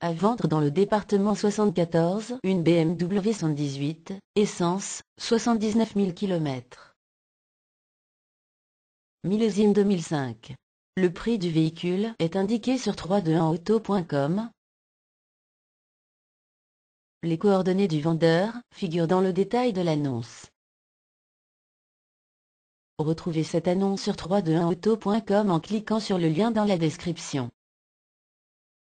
À vendre dans le département 74 une BMW 118, essence, 79 000 km. Millésime 2005. Le prix du véhicule est indiqué sur 321auto.com. Les coordonnées du vendeur figurent dans le détail de l'annonce. Retrouvez cette annonce sur 321auto.com en cliquant sur le lien dans la description.